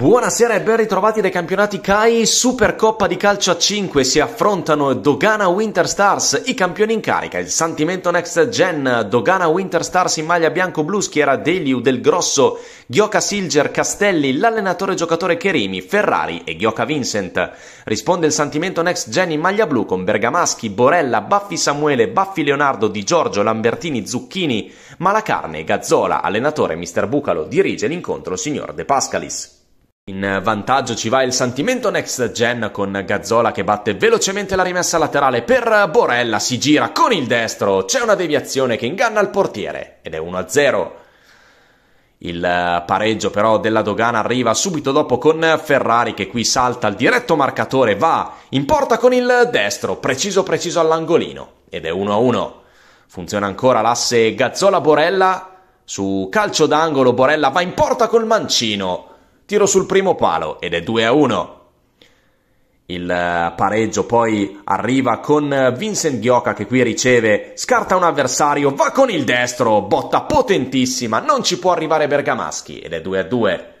Buonasera e ben ritrovati dai campionati CAI Supercoppa di calcio a 5 si affrontano Dogana Winter Stars i campioni in carica il Santimento Next Gen Dogana Winter Stars in maglia bianco-blu schiera Deliu Del Grosso Ghioca Silger Castelli l'allenatore giocatore Cherimi Ferrari e Ghioca Vincent risponde il Santimento Next Gen in maglia blu con Bergamaschi Borella Baffi Samuele Baffi Leonardo Di Giorgio Lambertini Zucchini Malacarne Gazzola allenatore Mister Bucalo dirige l'incontro signor De Pascalis in vantaggio ci va il sentimento Next Gen con Gazzola che batte velocemente la rimessa laterale per Borella, si gira con il destro, c'è una deviazione che inganna il portiere ed è 1-0. Il pareggio però della Dogana arriva subito dopo con Ferrari che qui salta il diretto marcatore, va in porta con il destro, preciso preciso all'angolino ed è 1-1. Funziona ancora l'asse Gazzola-Borella, su calcio d'angolo Borella va in porta col mancino Tiro sul primo palo ed è 2 a 1. Il eh, pareggio poi arriva con Vincent Ghioca che qui riceve, scarta un avversario, va con il destro, botta potentissima, non ci può arrivare Bergamaschi ed è 2 a 2.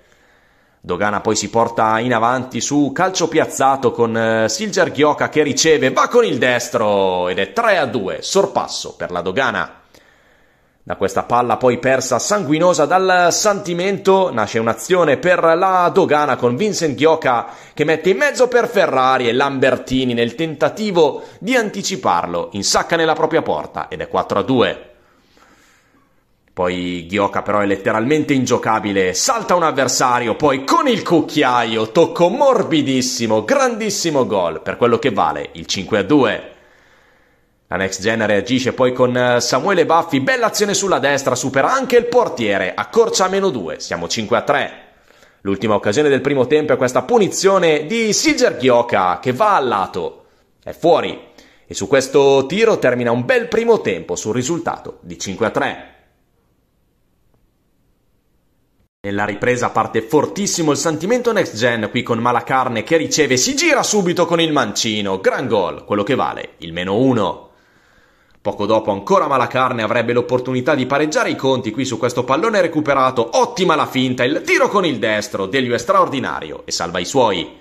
Dogana poi si porta in avanti su calcio piazzato con eh, Silger Ghioca che riceve, va con il destro ed è 3 a 2, sorpasso per la Dogana. Da questa palla poi persa sanguinosa dal Santimento nasce un'azione per la dogana con Vincent Ghioca che mette in mezzo per Ferrari e Lambertini nel tentativo di anticiparlo, insacca nella propria porta ed è 4 a 2. Poi Ghioca però è letteralmente ingiocabile, salta un avversario, poi con il cucchiaio tocco morbidissimo, grandissimo gol per quello che vale il 5 a 2. La next gen reagisce poi con eh, Samuele Baffi, bella azione sulla destra, supera anche il portiere, accorcia a meno 2, siamo 5 a 3. L'ultima occasione del primo tempo è questa punizione di Silger Ghioca che va al lato, è fuori e su questo tiro termina un bel primo tempo sul risultato di 5 a 3. Nella ripresa parte fortissimo il sentimento next gen qui con Malacarne che riceve, si gira subito con il mancino, gran gol, quello che vale, il meno 1. Poco dopo ancora Malacarne avrebbe l'opportunità di pareggiare i conti qui su questo pallone recuperato, ottima la finta, il tiro con il destro, Delio è straordinario e salva i suoi.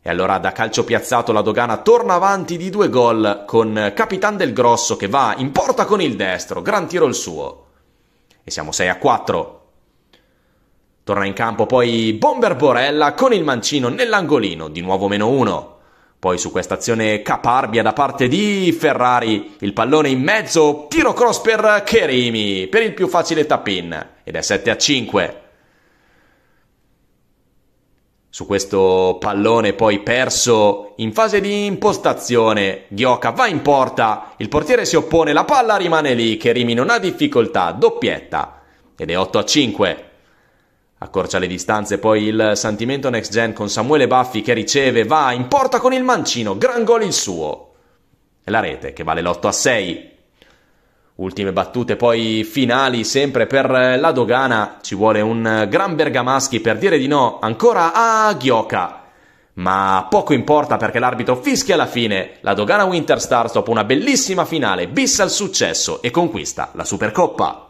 E allora da calcio piazzato la Dogana torna avanti di due gol con Capitan del Grosso che va in porta con il destro, gran tiro il suo. E siamo 6 a 4. Torna in campo poi Bomber Borella con il mancino nell'angolino, di nuovo meno 1. Poi su questa azione caparbia da parte di Ferrari, il pallone in mezzo, tiro cross per Kerimi, per il più facile tap-in, ed è 7 a 5. Su questo pallone poi perso in fase di impostazione, Ghioca va in porta, il portiere si oppone, la palla rimane lì, Kerimi non ha difficoltà, doppietta, ed è 8 a 5. Accorcia le distanze poi il sentimento Next Gen con Samuele Baffi che riceve, va in porta con il mancino, gran gol il suo. E la rete che vale l'8 a 6. Ultime battute poi finali sempre per la Dogana, ci vuole un gran Bergamaschi per dire di no ancora a Ghioca. Ma poco importa perché l'arbitro fischia alla fine, la Dogana Winterstars dopo una bellissima finale, bissa al successo e conquista la Supercoppa.